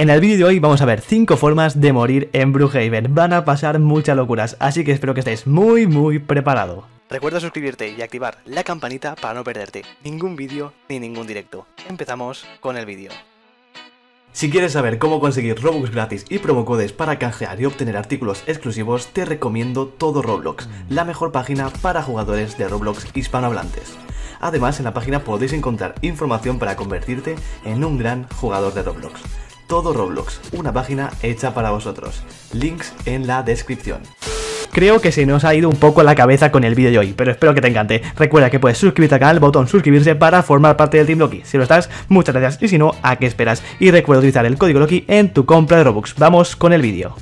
En el vídeo de hoy vamos a ver 5 formas de morir en Brookhaven, Van a pasar muchas locuras, así que espero que estéis muy muy preparado. Recuerda suscribirte y activar la campanita para no perderte ningún vídeo ni ningún directo. Empezamos con el vídeo. Si quieres saber cómo conseguir Robux gratis y promocodes para canjear y obtener artículos exclusivos, te recomiendo Todo Roblox, la mejor página para jugadores de Roblox hispanohablantes. Además, en la página podéis encontrar información para convertirte en un gran jugador de Roblox. Todo Roblox, una página hecha para vosotros. Links en la descripción. Creo que se nos ha ido un poco a la cabeza con el vídeo de hoy, pero espero que te encante. Recuerda que puedes suscribirte al canal, botón suscribirse para formar parte del Team Loki. Si lo estás, muchas gracias y si no, ¿a qué esperas? Y recuerda utilizar el código Loki en tu compra de Robux. Vamos con el vídeo.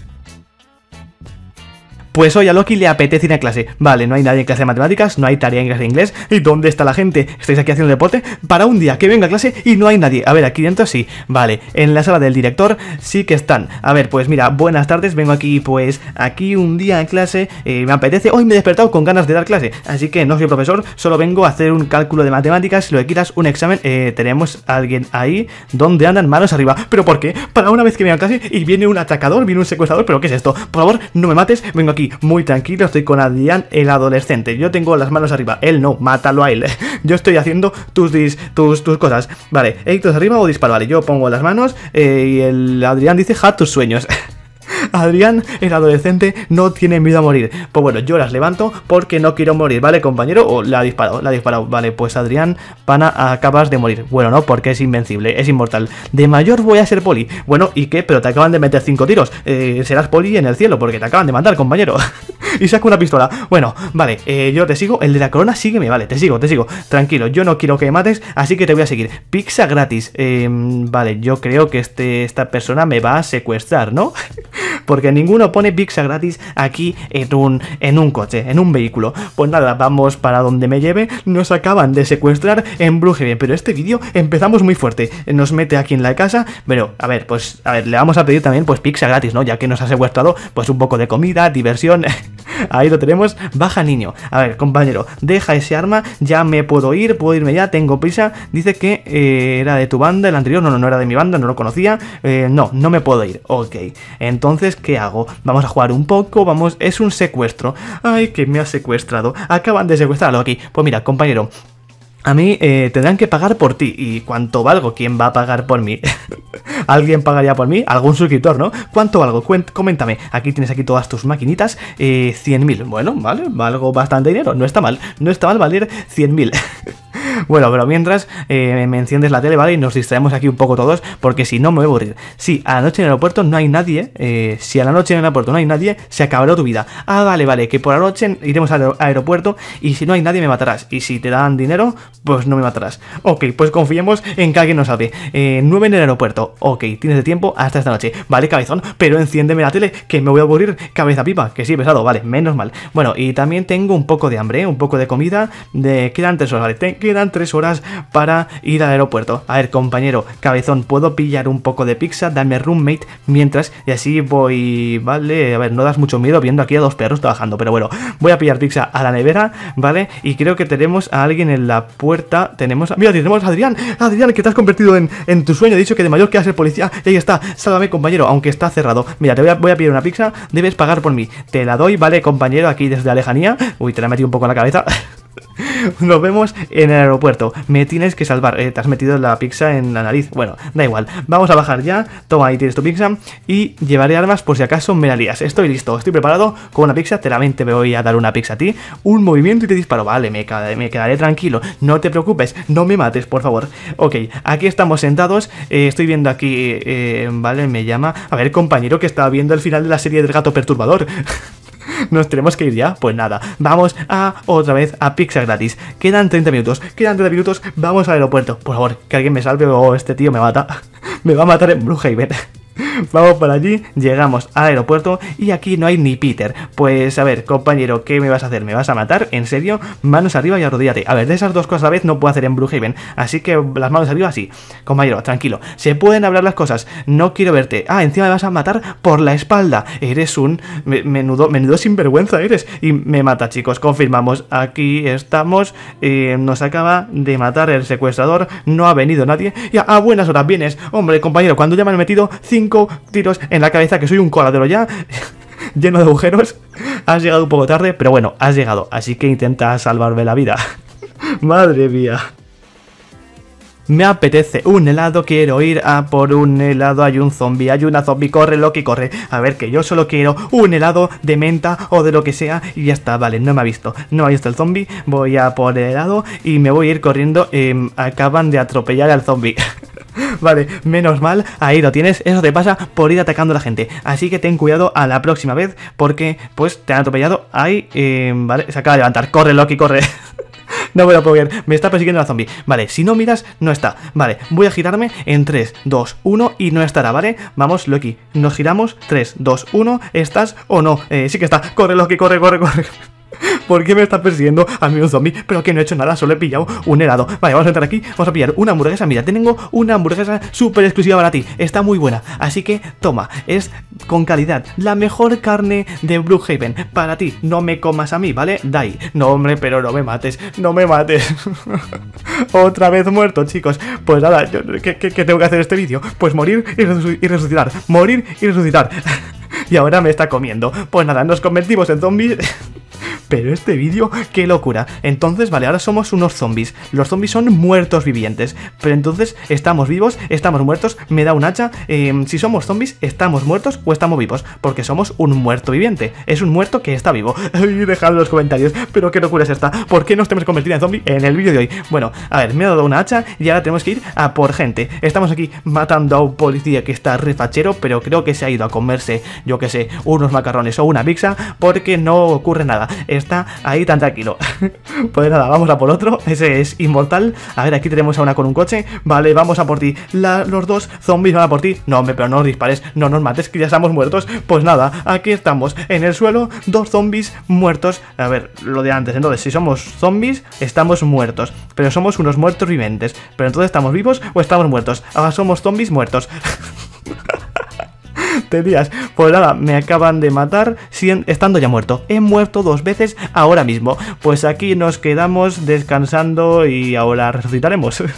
Pues hoy a Loki le apetece ir a clase. Vale, no hay nadie en clase de matemáticas, no hay tarea en clase de inglés. ¿Y dónde está la gente? ¿Estáis aquí haciendo deporte? Para un día que venga a clase y no hay nadie. A ver, aquí dentro sí. Vale, en la sala del director sí que están. A ver, pues mira, buenas tardes, vengo aquí pues aquí un día en clase. Eh, me apetece, hoy me he despertado con ganas de dar clase. Así que no soy profesor, solo vengo a hacer un cálculo de matemáticas. Si lo que quieras, un examen. Eh, tenemos a alguien ahí ¿Dónde andan manos arriba. ¿Pero por qué? Para una vez que venga a clase y viene un atacador, viene un secuestrador. ¿Pero qué es esto? Por favor, no me mates, vengo aquí muy tranquilo, estoy con Adrián, el adolescente. Yo tengo las manos arriba. Él no, mátalo a él. Yo estoy haciendo tus, tus, tus cosas. Vale, Héctor arriba o disparo. Vale, yo pongo las manos eh, y el Adrián dice, ja tus sueños. Adrián, el adolescente, no tiene miedo a morir. Pues bueno, yo las levanto porque no quiero morir, ¿vale, compañero? O la ha disparado, la ha disparado. Vale, pues Adrián, pana, acabas de morir. Bueno, no, porque es invencible, es inmortal. De mayor voy a ser poli. Bueno, ¿y qué? Pero te acaban de meter cinco tiros. Eh, serás poli en el cielo porque te acaban de mandar, compañero. y saco una pistola. Bueno, vale, eh, yo te sigo. El de la corona, sígueme, vale, te sigo, te sigo. Tranquilo, yo no quiero que me mates, así que te voy a seguir. Pizza gratis. Em, vale, yo creo que este, esta persona me va a secuestrar, ¿no? porque ninguno pone pizza gratis aquí en un, en un coche, en un vehículo. Pues nada, vamos para donde me lleve, nos acaban de secuestrar en Brujería, pero este vídeo empezamos muy fuerte, nos mete aquí en la casa, pero a ver, pues a ver, le vamos a pedir también pues pizza gratis, ¿no? Ya que nos ha secuestrado pues un poco de comida, diversión... Ahí lo tenemos. Baja niño. A ver, compañero, deja ese arma. Ya me puedo ir, puedo irme ya, tengo prisa. Dice que eh, era de tu banda, el anterior. No, no, no era de mi banda, no lo conocía. Eh, no, no me puedo ir. Ok. Entonces, ¿qué hago? Vamos a jugar un poco. Vamos, es un secuestro. Ay, que me ha secuestrado. Acaban de secuestrarlo aquí. Pues mira, compañero a mí eh, tendrán que pagar por ti. ¿Y cuánto valgo? ¿Quién va a pagar por mí? ¿Alguien pagaría por mí? ¿Algún suscriptor, no? ¿Cuánto valgo? coméntame. Aquí tienes aquí todas tus maquinitas. Eh, 100.000. Bueno, vale, valgo bastante dinero. No está mal. No está mal valer 100.000. bueno, pero mientras eh, me enciendes la tele, ¿vale? Y nos distraemos aquí un poco todos, porque si no me voy a aburrir. Si a la noche en el aeropuerto no hay nadie, eh, si a la noche en el aeropuerto no hay nadie, se acabará tu vida. Ah, vale, vale, que por la noche iremos al aeropuerto y si no hay nadie me matarás. Y si te dan dinero, pues no me matarás. Ok, pues confiemos en que alguien nos sabe. Eh, 9 en el aeropuerto. Ok, tienes de tiempo hasta esta noche. Vale, cabezón, pero enciéndeme la tele, que me voy a aburrir cabeza pipa, que sí, pesado, vale, menos mal. Bueno, y también tengo un poco de hambre, un poco de comida, de quedan antes vale, te quedan Tres horas para ir al aeropuerto. A ver, compañero, cabezón, ¿puedo pillar un poco de pizza? Dame roommate mientras y así voy... Vale, a ver, no das mucho miedo viendo aquí a dos perros trabajando, pero bueno, voy a pillar pizza a la nevera, ¿vale? Y creo que tenemos a alguien en la puerta, tenemos... A... Mira, tenemos a Adrián, Adrián, que te has convertido en, en tu sueño, he dicho que de mayor que ser policía, y ahí está, sálvame compañero, aunque está cerrado. Mira, te voy a, voy a pillar una pizza, debes pagar por mí, te la doy, ¿vale, compañero? Aquí desde la lejanía, uy, te la metido un poco en la cabeza... Nos vemos en el aeropuerto. Me tienes que salvar. Eh, te has metido la pizza en la nariz. Bueno, da igual. Vamos a bajar ya. Toma, ahí tienes tu pizza. Y llevaré armas por si acaso me la lías. Estoy listo, estoy preparado. Con una pizza, claramente me voy a dar una pizza a ti. Un movimiento y te disparo. Vale, me, quedaré tranquilo. No te preocupes. No me mates, por favor. Ok, aquí estamos sentados. Eh, estoy viendo aquí... Eh, vale, me llama... A ver, compañero, que estaba viendo el final de la serie del gato perturbador. Nos tenemos que ir ya. Pues nada, vamos a otra vez a Pixar gratis. Quedan 30 minutos, quedan 30 minutos. Vamos al aeropuerto. Por favor, que alguien me salve o este tío me mata. me va a matar en Blue Haven. Vamos por allí, llegamos al aeropuerto y aquí no hay ni Peter. Pues a ver, compañero, ¿qué me vas a hacer? ¿Me vas a matar? ¿En serio? Manos arriba y arrodíllate. A ver, de esas dos cosas a la vez no puedo hacer en Haven así que las manos arriba sí. Compañero, tranquilo, se pueden hablar las cosas, no quiero verte. Ah, encima me vas a matar por la espalda. Eres un menudo, menudo sinvergüenza eres. Y me mata, chicos, confirmamos. Aquí estamos, eh, nos acaba de matar el secuestrador, no ha venido nadie. Y a, buenas horas vienes. Hombre, compañero, cuando ya me han metido cinco tiros en la cabeza, que soy un coladero ya, lleno de agujeros. Has llegado un poco tarde, pero bueno, has llegado, así que intenta salvarme la vida. Madre mía. Me apetece un helado, quiero ir a por un helado. Hay un zombie, hay una zombie, corre lo que corre. A ver, que yo solo quiero un helado de menta o de lo que sea. Y ya está, vale, no me ha visto. No ahí ha visto el zombie. Voy a por el helado y me voy a ir corriendo. Em, acaban de atropellar al zombie. Vale, menos mal, ahí lo tienes. Eso te pasa por ir atacando a la gente. Así que ten cuidado a la próxima vez porque pues te han atropellado. Ahí, eh, vale, se acaba de levantar. Corre, Loki, corre. No me lo puedo ver, me está persiguiendo la zombie Vale, si no miras, no está Vale, voy a girarme en 3, 2, 1 y no estará, ¿vale? Vamos, Loki, nos giramos 3, 2, 1, ¿estás o no? Eh, sí que está, corre Loki, corre, corre, corre ¿Por qué me está persiguiendo a mí un zombie? Pero que no he hecho nada, solo he pillado un helado Vale, vamos a entrar aquí, vamos a pillar una hamburguesa Mira, tengo una hamburguesa súper exclusiva para ti Está muy buena, así que toma Es con calidad, la mejor carne de Brookhaven Para ti, no me comas a mí, ¿vale? Dai, no hombre, pero no me mates No me mates Otra vez muerto, chicos Pues nada, ¿qué, tengo que hacer este vídeo? Pues morir y resucitar Morir y resucitar y ahora me está comiendo. Pues nada, nos convertimos en zombies... Pero este vídeo, qué locura. Entonces, vale, ahora somos unos zombies. Los zombies son muertos vivientes. Pero entonces, estamos vivos, estamos muertos, me da un hacha. Em, si somos zombies, estamos muertos o estamos vivos. Porque somos un muerto viviente. Es un muerto que está vivo. Dejad en los comentarios. Pero qué locura es esta. ¿Por qué nos tenemos que convertir en zombies en el vídeo de hoy? Bueno, a ver, me ha dado una hacha y ahora tenemos que ir a por gente. Estamos aquí matando a un policía que está refachero, pero creo que se ha ido a comerse, yo que sé, unos macarrones o una pizza, porque no ocurre nada. Está ahí tan tranquilo. pues nada, vamos a por otro. Ese es inmortal. A ver, aquí tenemos a una con un coche. Vale, vamos a por ti. los dos zombies van a por ti. No, hombre, pero no nos dispares. No nos mates, que ya estamos muertos. Pues nada, aquí estamos. En el suelo, dos zombies muertos. A ver, lo de antes. Entonces, si somos zombies, estamos muertos. Pero somos unos muertos viventes. Pero entonces, ¿estamos vivos o estamos muertos? Ahora somos zombies muertos. pues nada, me acaban de matar estando ya muerto. He muerto dos veces ahora mismo. Pues aquí nos quedamos descansando y ahora resucitaremos.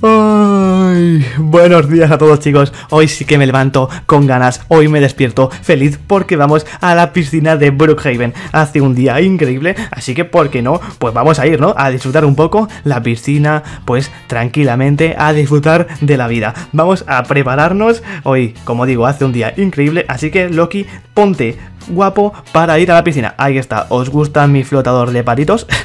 Ay, buenos días a todos chicos, hoy sí que me levanto con ganas, hoy me despierto feliz porque vamos a la piscina de Brookhaven, hace un día increíble, así que ¿por qué no? Pues vamos a ir, ¿no? A disfrutar un poco la piscina, pues tranquilamente, a disfrutar de la vida. Vamos a prepararnos, hoy como digo, hace un día increíble, así que Loki, ponte guapo para ir a la piscina. Ahí está, ¿os gusta mi flotador de patitos?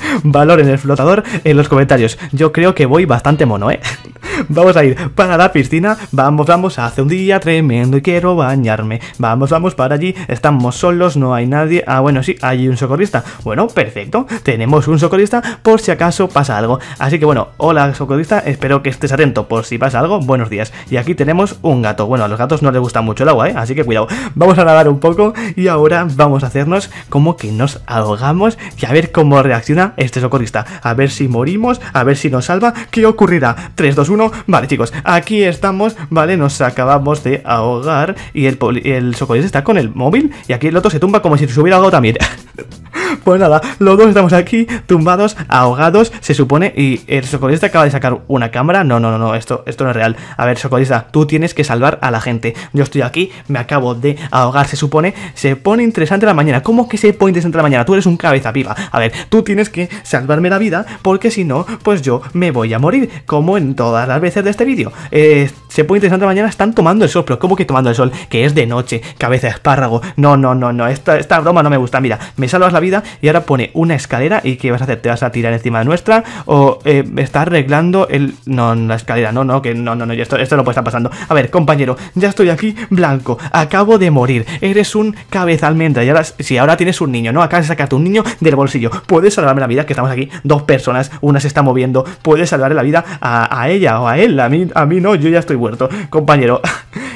valor en el flotador en los comentarios. Yo creo que voy bastante mono, ¿eh? Vamos a ir para la piscina, vamos, vamos, hace un día tremendo y quiero bañarme. Vamos, vamos para allí, estamos solos, no hay nadie. Ah, bueno, sí, hay un socorrista. Bueno, perfecto, tenemos un socorrista por si acaso pasa algo. Así que bueno, hola socorrista, espero que estés atento por si pasa algo, buenos días. Y aquí tenemos un gato. Bueno, a los gatos no les gusta mucho el agua, ¿eh? Así que cuidado. Vamos a nadar un poco y ahora vamos a hacernos como que nos ahogamos y a ver cómo reacciona este socorrista. A ver si morimos, a ver si nos salva. ¿Qué ocurrirá? 3, 2, 1. Vale, chicos, aquí estamos, ¿vale? Nos acabamos de ahogar y el, el socorrista está con el móvil y aquí el otro se tumba como si se hubiera ahogado también. Pues nada, los dos estamos aquí, tumbados, ahogados, se supone, y el socorrista acaba de sacar una cámara. No, no, no, no, esto, esto no es real. A ver, Socorrista, tú tienes que salvar a la gente. Yo estoy aquí, me acabo de ahogar, se supone. Se pone interesante la mañana. ¿Cómo que se pone interesante la mañana? Tú eres un cabeza viva A ver, tú tienes que salvarme la vida, porque si no, pues yo me voy a morir, como en todas las veces de este vídeo. Eh, se pone interesante la mañana, están tomando el sol, pero ¿cómo que tomando el sol? Que es de noche, cabeza de espárrago. No, no, no, no, esta, esta broma no me gusta, mira, me salvas la vida y ahora pone una escalera y ¿qué vas a hacer? ¿Te vas a tirar encima de nuestra? ¿O eh, está arreglando el... No, la escalera, no, no, que no, no, no, esto, esto no puede estar pasando. A ver, compañero, ya estoy aquí blanco, acabo de morir, eres un cabezal almendra si ahora tienes un niño, ¿no? Acabas de sacarte un niño del bolsillo, puedes salvarme la vida, que estamos aquí, dos personas, una se está moviendo, puedes salvarle la vida a, ella o a él, a mí, a mí no, yo ya estoy muerto, compañero.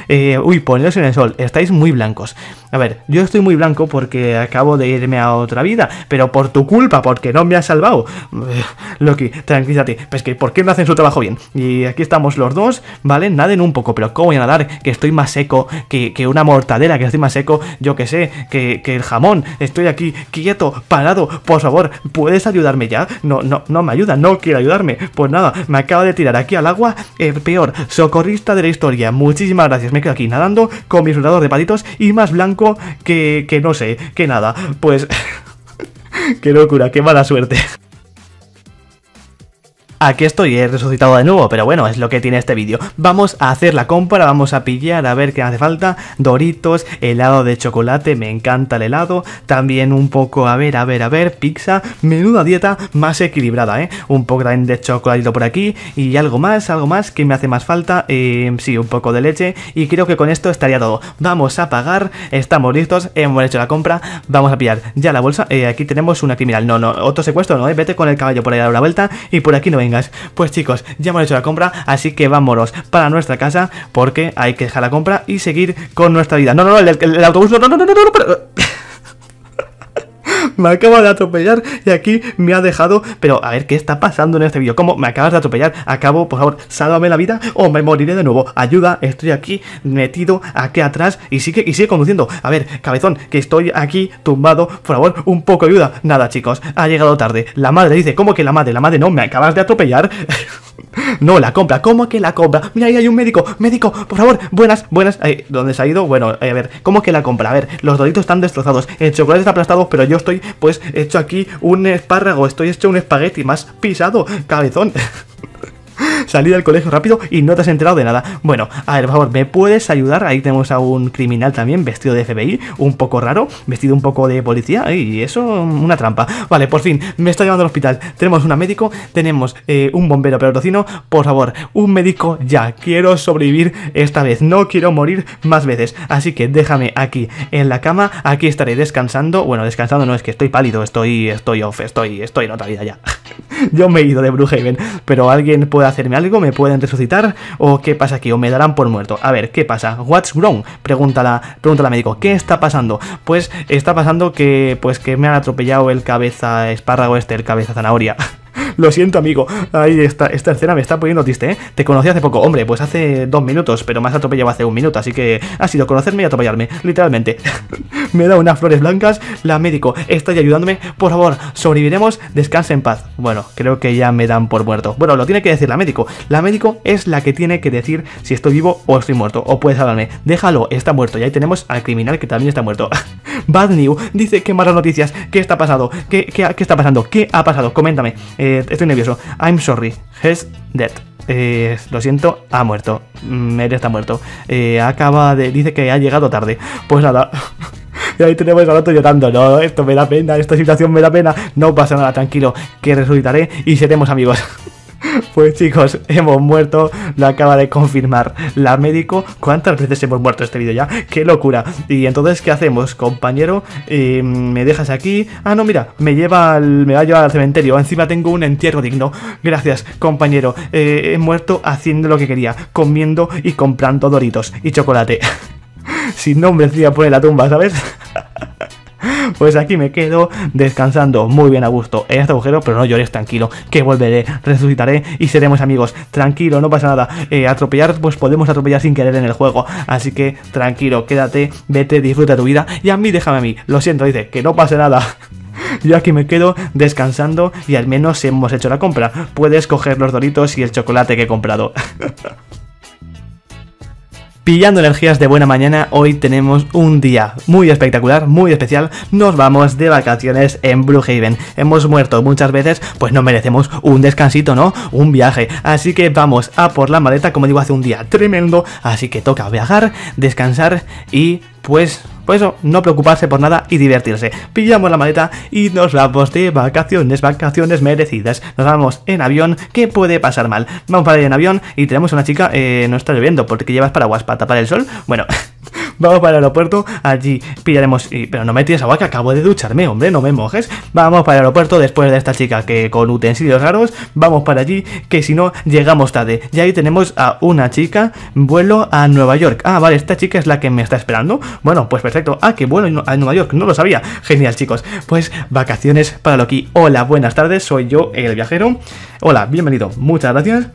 Eh, uy, ponedos en el sol, estáis muy blancos. A ver, yo estoy muy blanco porque acabo de irme a otra vida, pero por tu culpa, porque no me has salvado. Loki, tranquilízate, pues que ¿por qué no hacen su trabajo bien? Y aquí estamos los dos, ¿vale? Naden un poco, pero ¿cómo voy a nadar? Que estoy más seco que, una mortadera que estoy más seco, yo que sé, que, el jamón. Estoy aquí quieto, parado, por favor, ¿puedes ayudarme ya? No, no, no me ayuda, no quiere ayudarme. Pues nada, me acabo de tirar aquí al agua, El peor, socorrista de la historia. Muchísimas gracias, me quedo aquí nadando con mis soldados de patitos y más blanco que, que no sé, que nada. Pues... qué locura, qué mala suerte aquí estoy, he resucitado de nuevo, pero bueno, es lo que tiene este vídeo. Vamos a hacer la compra, vamos a pillar, a ver qué hace falta, doritos, helado de chocolate, me encanta el helado, también un poco, a ver, a ver, a ver, pizza, menuda dieta más equilibrada, ¿eh? Un poco también de chocolate por aquí y algo más, algo más que me hace más falta, em, sí, un poco de leche y creo que con esto estaría todo. Vamos a pagar, estamos listos, hemos hecho la compra, vamos a pillar ya la bolsa, eh, aquí tenemos una criminal, no, no, otro secuestro, no, eh, vete con el caballo por ahí a dar una vuelta y por aquí no venga pues chicos, ya hemos hecho la compra, así que vámonos para nuestra casa porque hay que dejar la compra y seguir con nuestra vida. No, no, no, el, autobús, no, no, no, no, no, no me acaba de atropellar y aquí me ha dejado. Pero a ver, ¿qué está pasando en este vídeo? ¿Cómo me acabas de atropellar? Acabo, por favor, sálvame la vida o me moriré de nuevo. Ayuda, estoy aquí metido aquí atrás y sigue, y sigue conduciendo. A ver, cabezón, que estoy aquí tumbado. Por favor, un poco ayuda. Nada, chicos, ha llegado tarde. La madre dice, ¿cómo que la madre? La madre no, me acabas de atropellar. No, la compra, ¿cómo que la compra? Mira, ahí hay un médico, médico, por favor, buenas, buenas ahí, ¿Dónde se ha ido? Bueno, eh, a ver, ¿cómo que la compra? A ver, los doritos están destrozados, el chocolate está aplastado Pero yo estoy, pues, hecho aquí un espárrago Estoy hecho un espagueti más pisado, cabezón Salí del colegio rápido y no te has enterado de nada. Bueno, a ver, por favor, ¿me puedes ayudar? Ahí tenemos a un criminal también, vestido de FBI, un poco raro, vestido un poco de policía, y eso, una trampa. Vale, por fin, me está llevando al hospital. Tenemos una médico, tenemos eh, un bombero pelotocino. Por favor, un médico ya. Quiero sobrevivir esta vez, no quiero morir más veces. Así que déjame aquí en la cama, aquí estaré descansando. Bueno, descansando no es que estoy pálido, estoy, estoy off, estoy, estoy en otra vida ya. Yo me he ido de Bruhaven, pero alguien puede hacerme algo, me pueden resucitar, o qué pasa aquí, o me darán por muerto. A ver, ¿qué pasa? What's wrong? Pregunta la, pregunta la médico, ¿qué está pasando? Pues está pasando que, pues que me han atropellado el cabeza espárrago este, el cabeza zanahoria. Lo siento, amigo. Ahí está, esta escena me está poniendo triste, ¿eh? Te conocí hace poco. Hombre, pues hace dos minutos, pero más atropellado hace un minuto, así que ha sido conocerme y atropellarme, literalmente. me da unas flores blancas, la médico, ahí ayudándome, por favor, sobreviviremos, descanse en paz. Bueno, creo que ya me dan por muerto. Bueno, lo tiene que decir la médico. La médico es la que tiene que decir si estoy vivo o estoy muerto, o puedes hablarme. Déjalo, está muerto. Y ahí tenemos al criminal que también está muerto. Bad New dice que malas noticias, ¿qué está pasando ¿Qué, qué, qué está pasando? ¿Qué ha pasado? Coméntame. Eh, estoy nervioso. I'm sorry, he's dead. Eh, lo siento, ha muerto. Mm, él está muerto. Eh, acaba de. Dice que ha llegado tarde. Pues nada. y ahí tenemos al otro llorando. No, esto me da pena, esta situación me da pena. No pasa nada, tranquilo, que resucitaré y seremos amigos. Pues chicos, hemos muerto, lo acaba de confirmar la médico. ¿Cuántas veces hemos muerto este vídeo ya? ¡Qué locura! Y entonces, ¿qué hacemos, compañero? Eh, ¿Me dejas aquí? Ah, no, mira, me lleva al, me va a llevar al cementerio. Encima tengo un entierro digno. Gracias, compañero. Eh, he muerto haciendo lo que quería, comiendo y comprando doritos y chocolate. Sin nombre, encima por la tumba, ¿sabes? Pues aquí me quedo descansando muy bien a gusto en este agujero, pero no llores tranquilo, que volveré, resucitaré y seremos amigos. Tranquilo, no pasa nada. Eh, atropellar, pues podemos atropellar sin querer en el juego. Así que tranquilo, quédate, vete, disfruta tu vida y a mí déjame a mí. Lo siento, dice, que no pase nada. Yo aquí me quedo descansando y al menos hemos hecho la compra. Puedes coger los doritos y el chocolate que he comprado. Pillando energías de buena mañana, hoy tenemos un día muy espectacular, muy especial. Nos vamos de vacaciones en Brookhaven. Hemos muerto muchas veces, pues no merecemos un descansito, ¿no? Un viaje. Así que vamos a por la maleta, como digo, hace un día tremendo. Así que toca viajar, descansar y pues por eso, no preocuparse por nada y divertirse. Pillamos la maleta y nos vamos de vacaciones, vacaciones merecidas. Nos vamos en avión, ¿qué puede pasar mal? Vamos para ir en avión y tenemos una chica, eh, no está lloviendo porque llevas paraguas para tapar el sol. Bueno... Vamos para el aeropuerto, allí pillaremos. pero no me tienes agua que acabo de ducharme, hombre, no me mojes. Vamos para el aeropuerto después de esta chica que con utensilios raros, vamos para allí, que si no, llegamos tarde. Y ahí tenemos a una chica, vuelo a Nueva York. Ah, vale, esta chica es la que me está esperando. Bueno, pues perfecto. Ah, que vuelo a Nueva York, no lo sabía. Genial, chicos. Pues vacaciones para Loki. Hola, buenas tardes, soy yo, el viajero. Hola, bienvenido, muchas gracias.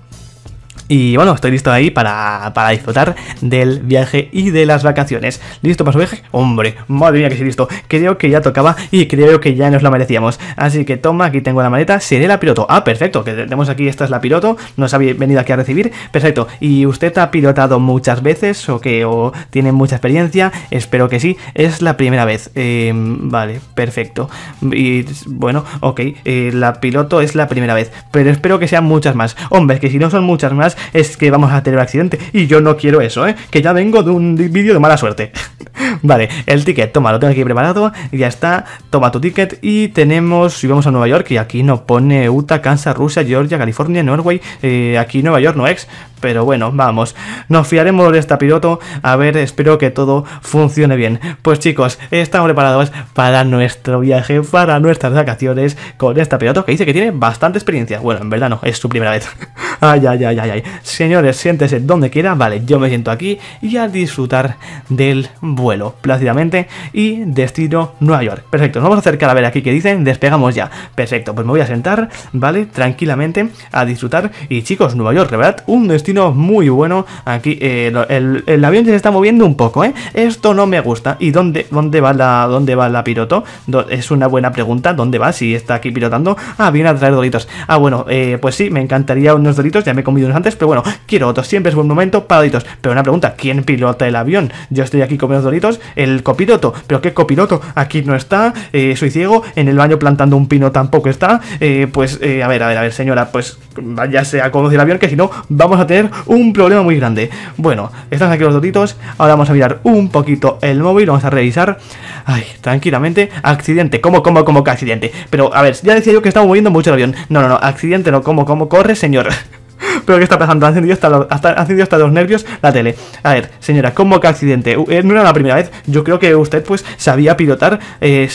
Y bueno, estoy listo ahí para, disfrutar del viaje y de las vacaciones. ¿Listo para su viaje? Hombre, madre mía que estoy listo. Creo que ya tocaba y creo que ya nos lo merecíamos. Así que toma, aquí tengo la maleta, seré la piloto. Ah, perfecto, que tenemos aquí, esta es la piloto, nos ha venido aquí a recibir. Perfecto, ¿y usted ha pilotado muchas veces o que o tiene mucha experiencia? Espero que sí, es la primera vez. Em, vale, perfecto. Y bueno, ok, eh, la piloto es la primera vez, pero espero que sean muchas más. Hombre, que si no son muchas más, es que vamos a tener un accidente. Y yo no quiero eso, ¿eh? Que ya vengo de un vídeo de mala suerte. vale, el ticket, toma, lo tengo aquí preparado. Ya está, toma tu ticket. Y tenemos, y vamos a Nueva York. Y aquí no pone Utah, Kansas, Rusia, Georgia, California, Norway. Eh, aquí Nueva York no es Pero bueno, vamos. Nos fiaremos de esta piloto. A ver, espero que todo funcione bien. Pues chicos, estamos preparados para nuestro viaje, para nuestras vacaciones con esta piloto que dice que tiene bastante experiencia. Bueno, en verdad no, es su primera vez. ay, ay, ay, ay, ay señores, siéntese donde quiera, vale, yo me siento aquí y a disfrutar del vuelo plácidamente y destino Nueva York. Perfecto, nos vamos a acercar A ver aquí que dicen, despegamos ya. Perfecto, pues me voy a sentar, vale, tranquilamente a disfrutar. Y chicos, Nueva York, la verdad, un destino muy bueno. Aquí eh, el, el, avión se está moviendo un poco, ¿eh? Esto no me gusta. ¿Y dónde, dónde, va, la, dónde va la piloto? Es una buena pregunta, ¿dónde va? Si está aquí pilotando. Ah, viene a traer doritos. Ah, bueno, eh, pues sí, me encantaría unos doritos, ya me he comido unos antes, pero bueno, quiero otros. Siempre es buen momento para Pero una pregunta, ¿quién pilota el avión? Yo estoy aquí con comiendo Doritos, el copiloto. ¿Pero qué copiloto? Aquí no está, eh, soy ciego, en el baño plantando un pino tampoco está. Eh, pues, eh, a ver, a ver, a ver, señora, pues váyase a conducir el avión, que si no, vamos a tener un problema muy grande. Bueno, están aquí los Doritos, ahora vamos a mirar un poquito el móvil, vamos a revisar. Ay, tranquilamente, accidente, ¿cómo, cómo, cómo que accidente? Pero, a ver, ya decía yo que estaba moviendo mucho el avión. No, no, no, accidente no, ¿cómo, cómo corre, señor? ¿Pero qué está pasando? Han encendido hasta, hasta los nervios la tele. A ver, señora, ¿cómo que accidente? Eh, no era la primera vez. Yo creo que usted, pues, sabía pilotar eh,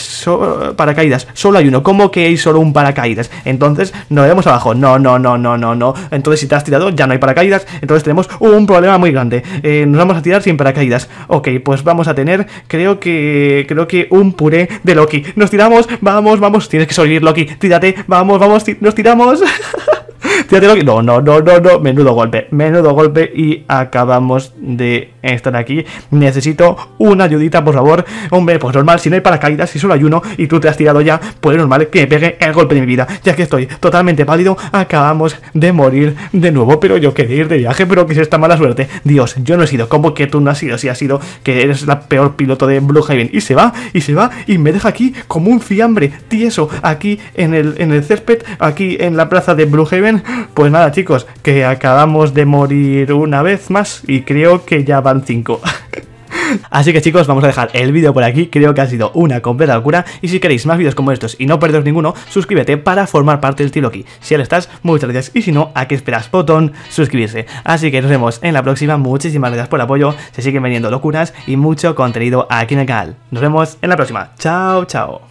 paracaídas. Solo hay uno. ¿Cómo que hay solo un paracaídas? Entonces, nos vemos abajo. No, no, no, no, no, no. Entonces, si te has tirado, ya no hay paracaídas. Entonces, tenemos un problema muy grande. Eh, nos vamos a tirar sin paracaídas. Ok, pues vamos a tener, creo que, creo que un puré de Loki. Nos tiramos, vamos, vamos. Tienes que salir, Loki. Tírate, vamos, vamos, nos tiramos. No, no, no, no, no. Menudo golpe. Menudo golpe. Y acabamos de estar aquí. Necesito una ayudita, por favor. Hombre, pues normal, si no hay paracaídas, si solo hay uno y tú te has tirado ya, pues normal que me pegue el golpe de mi vida. Ya que estoy totalmente pálido, acabamos de morir de nuevo. Pero yo quería ir de viaje, pero que es esta mala suerte. Dios, yo no he sido. como que tú no has sido? Si has sido que eres la peor piloto de Haven. Y se va, y se va, y me deja aquí como un fiambre tieso, aquí en el, en el césped, aquí en la plaza de Bluehaven pues nada, chicos, que acabamos de morir una vez más y creo que ya van cinco. Así que chicos, vamos a dejar el vídeo por aquí, creo que ha sido una completa locura y si queréis más vídeos como estos y no perderos ninguno, suscríbete para formar parte del Tiloki. Si ya lo estás, muchas gracias y si no, ¿a qué esperas? Botón suscribirse. Así que nos vemos en la próxima, muchísimas gracias por el apoyo, se siguen vendiendo locuras y mucho contenido aquí en el canal. Nos vemos en la próxima, chao chao.